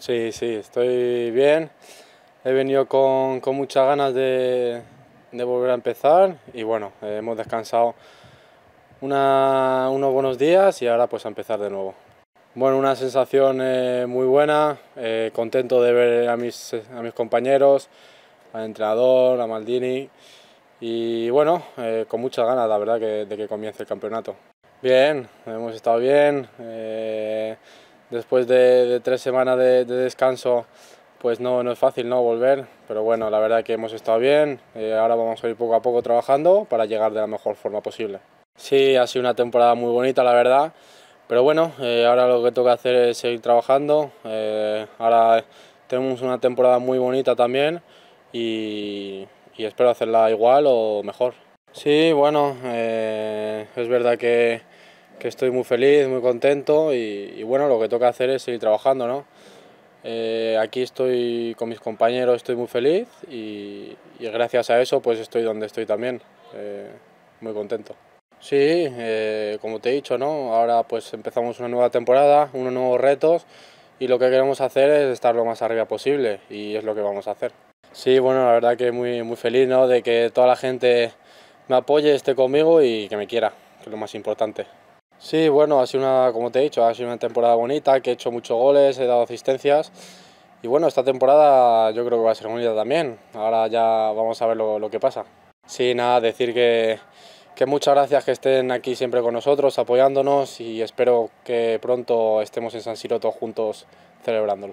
Sí, sí, estoy bien. He venido con, muchas ganas de, volver a empezar y bueno, hemos descansado unos buenos días y ahora pues a empezar de nuevo. Bueno, una sensación eh, muy buena, eh, contento de ver a mis, a mis compañeros, al entrenador, a Maldini y bueno, eh, con muchas ganas, la verdad, que, de que comience el campeonato. Bien, hemos estado bien, después de, tres semanas de, descanso, pues no, no es fácil ¿no? volver, pero bueno, la verdad que hemos estado bien, eh, ahora vamos a ir poco a poco trabajando para llegar de la mejor forma posible. Sí, ha sido una temporada muy bonita, la verdad, pero bueno, eh, ahora lo que tengo que hacer es seguir trabajando, eh, ahora tenemos una temporada muy bonita también y espero hacerla igual o mejor. Sí, bueno, es verdad que que estoy muy feliz, muy contento y, bueno, lo que toca hacer es seguir trabajando, ¿no? Eh, aquí estoy con mis compañeros, estoy muy feliz y, gracias a eso pues estoy donde estoy también, eh, muy contento. Sí, eh, como te he dicho, ¿no? Ahora pues empezamos una nueva temporada, unos nuevos retos y lo que queremos hacer es estar lo más arriba posible y es lo que vamos a hacer. Sí, bueno, la verdad que muy, muy feliz, ¿no? De que toda la gente me apoye, esté conmigo y que me quiera, que es lo más importante. Sí, bueno, ha sido una, como te he dicho, ha sido una temporada bonita, que he hecho muchos goles, he dado asistencias. Y bueno, esta temporada yo creo que va a ser bonita también. Ahora ya vamos a ver lo, que pasa. Sí, nada, decir que, muchas gracias que estén aquí siempre con nosotros, apoyándonos y espero que pronto estemos en San Siro todos juntos celebrándolo.